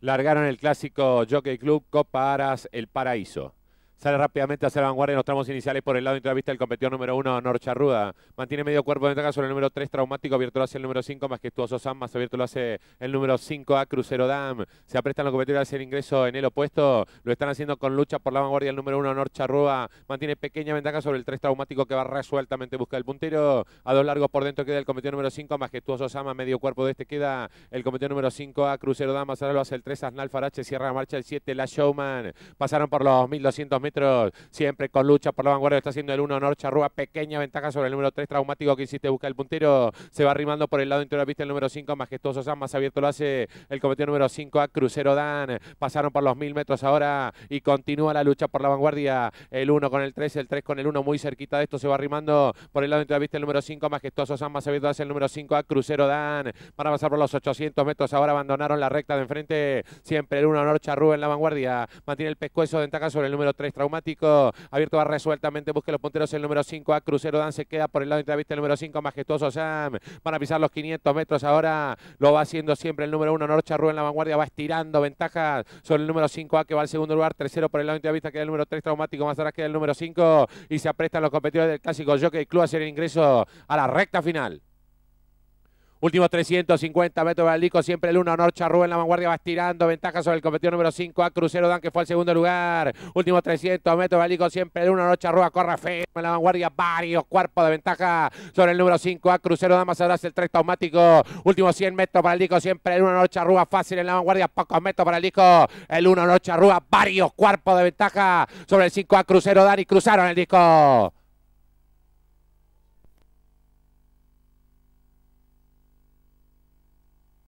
largaron el clásico Jockey Club Copa Aras El Paraíso. Sale rápidamente hacia la vanguardia en los tramos iniciales por el lado de entrevista del competidor número 1, Rúa. Mantiene medio cuerpo de ventaja sobre el número 3, Traumático, abierto lo hace el número 5, Majestuoso Sam, más abierto lo hace el número 5A, Crucero Dam. Se aprestan los competidores a hacer ingreso en el opuesto, lo están haciendo con lucha por la vanguardia el número 1, Rúa. Mantiene pequeña ventaja sobre el 3, Traumático, que va resueltamente busca el puntero. A dos largos por dentro queda el competidor número 5, Majestuoso Sam, medio cuerpo de este queda el competidor número 5A, Crucero Dam. Ahora lo hace el 3, Asnal Farache, cierra la marcha el 7, La Showman. Pasaron por los 1200 metros Siempre con lucha por la vanguardia. Está haciendo el 1 honor. Charrúa. Pequeña ventaja sobre el número 3. Traumático que hiciste busca el puntero. Se va arrimando por el lado interior. vista el número 5. Majestuoso Sam. Más abierto lo hace el cometido número 5 a Crucero Dan. Pasaron por los mil metros ahora y continúa la lucha por la vanguardia. El 1 con el 3. El 3 con el 1. Muy cerquita de esto. Se va arrimando por el lado la vista el número 5. Majestuoso Sam. Más abierto hace el número 5 a Crucero Dan. para pasar por los 800 metros. Ahora abandonaron la recta de enfrente. Siempre el 1 honor Charrúa en la vanguardia. Mantiene el pescuezo de ventaja sobre el número 3 traumático. Abierto va resueltamente, busque los punteros el número 5 a Crucero Dan se queda por el lado de entrevista el número 5 majestuoso Sam. Van a pisar los 500 metros ahora. Lo va haciendo siempre el número 1 Norcha en la vanguardia va estirando ventaja sobre el número 5A que va al segundo lugar. Tercero por el lado de entrevista queda el número 3 traumático más atrás queda el número 5 y se aprestan los competidores del clásico Jockey Club a hacer el ingreso a la recta final. Último 350 metros el disco, siempre el 1, Norcha en la vanguardia va estirando, ventaja sobre el competidor número 5 a Crucero Dan, que fue al segundo lugar. Último 300 metros el disco, siempre el 1, Norcha Rúa, corre en la vanguardia, varios cuerpos de ventaja sobre el número 5 a Crucero Dan, más atrás el 3 automático. Último 100 metros para el disco, siempre el 1, Norcha Rúa, fácil en la vanguardia, pocos metros para el disco, el 1, Norcha Rúa, varios cuerpos de ventaja sobre el 5 a Crucero Dan y cruzaron el disco.